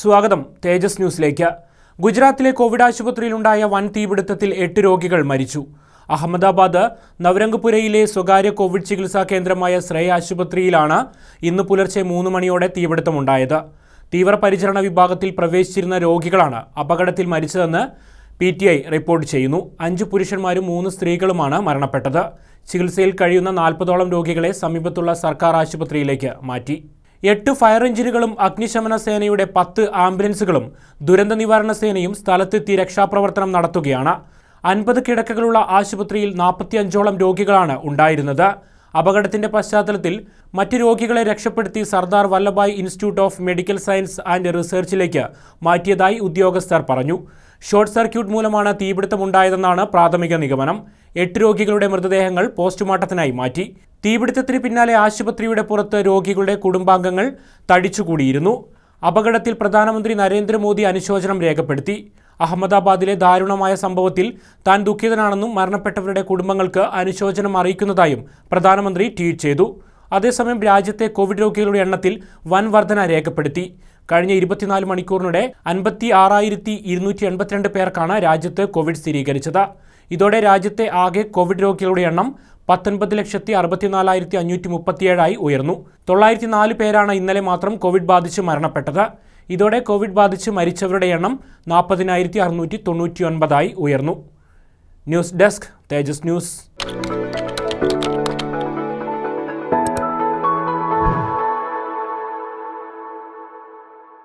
സ്വാഗതം തേജസ് ന്യൂസിലേക്ക് ഗുജറാത്തിലെ കോവിഡ് ആശുപത്രിയിലുണ്ടായ വൻ തീപിടുത്തത്തിൽ എട്ട് രോഗികൾ മരിച്ചു അഹമ്മദാബാദ് നവരംഗപുരയിലെ സ്വകാര്യ കോവിഡ് ചികിത്സാ കേന്ദ്രമായ ശ്രേയ ആശുപത്രിയിലാണ് ഇന്ന് പുലർച്ചെ മൂന്ന് മണിയോടെ തീപിടുത്തമുണ്ടായത് തീവ്രപരിചരണ വിഭാഗത്തിൽ പ്രവേശിച്ചിരുന്ന രോഗികളാണ് അപകടത്തിൽ മരിച്ചതെന്ന് പി ടി ഐ റിപ്പോർട്ട് ചെയ്യുന്നു അഞ്ച് പുരുഷന്മാരും മൂന്ന് സ്ത്രീകളുമാണ് മരണപ്പെട്ടത് ചികിത്സയിൽ കഴിയുന്ന നാൽപ്പതോളം രോഗികളെ സമീപത്തുള്ള സർക്കാർ ആശുപത്രിയിലേക്ക് മാറ്റി എട്ട് ഫയർ എഞ്ചിനുകളും അഗ്നിശമന സേനയുടെ പത്ത് ആംബുലൻസുകളും ദുരന്ത നിവാരണ സേനയും സ്ഥലത്തെത്തി രക്ഷാപ്രവർത്തനം നടത്തുകയാണ് അൻപത് കിടക്കകളുള്ള ആശുപത്രിയിൽ നാൽപ്പത്തിയഞ്ചോളം രോഗികളാണ് ഉണ്ടായിരുന്നത് അപകടത്തിന്റെ പശ്ചാത്തലത്തിൽ മറ്റ് രോഗികളെ രക്ഷപ്പെടുത്തി Sardar Vallabhbhai institute of medical science and റിസർച്ചിലേക്ക് മാറ്റിയതായി ഉദ്യോഗസ്ഥർ പറഞ്ഞു ഷോർട്ട് സർക്യൂട്ട് മൂലമാണ് തീപിടുത്തമുണ്ടായതെന്നാണ് പ്രാഥമിക നിഗമനം എട്ട് രോഗികളുടെ മൃതദേഹങ്ങൾ പോസ്റ്റ്മോർട്ടത്തിനായി മാറ്റി തീപിടുത്തത്തിന് പിന്നാലെ ആശുപത്രിയുടെ പുറത്ത് രോഗികളുടെ കുടുംബാംഗങ്ങൾ തടിച്ചുകൂടിയിരുന്നു അപകടത്തിൽ പ്രധാനമന്ത്രി നരേന്ദ്രമോദി അനുശോചനം രേഖപ്പെടുത്തി അഹമ്മദാബാദിലെ ദാരുണമായ സംഭവത്തിൽ താൻ ദുഃഖിതനാണെന്നും മരണപ്പെട്ടവരുടെ കുടുംബങ്ങൾക്ക് അനുശോചനം അറിയിക്കുന്നതായും പ്രധാനമന്ത്രി ട്വീറ്റ് ചെയ്തു അതേസമയം രാജ്യത്തെ കോവിഡ് രോഗികളുടെ എണ്ണത്തിൽ വൻ വർധന രേഖപ്പെടുത്തി കഴിഞ്ഞ ഇരുപത്തിനാല് മണിക്കൂറിനിടെ അൻപത്തി ആറായിരത്തി ഇരുന്നൂറ്റി എൺപത്തിരണ്ട് പേർക്കാണ് രാജ്യത്ത് കോവിഡ് സ്ഥിരീകരിച്ചത് ഇതോടെ രാജ്യത്തെ ആകെ കോവിഡ് രോഗികളുടെ എണ്ണം പത്തൊൻപത് ലക്ഷത്തി അറുപത്തിനാലായിരത്തി അഞ്ഞൂറ്റി മുപ്പത്തിയേഴായി ഉയർന്നു തൊള്ളായിരത്തി നാല് പേരാണ് ഇന്നലെ മാത്രം കോവിഡ് ബാധിച്ച് മരണപ്പെട്ടത് ഇതോടെ കോവിഡ് ബാധിച്ച് മരിച്ചവരുടെ എണ്ണം നാൽപ്പതിനായിരത്തി അറുന്നൂറ്റി തൊണ്ണൂറ്റി ഒൻപതായി ഉയർന്നു ന്യൂസ് ഡെസ്ക് തേജസ് ന്യൂസ്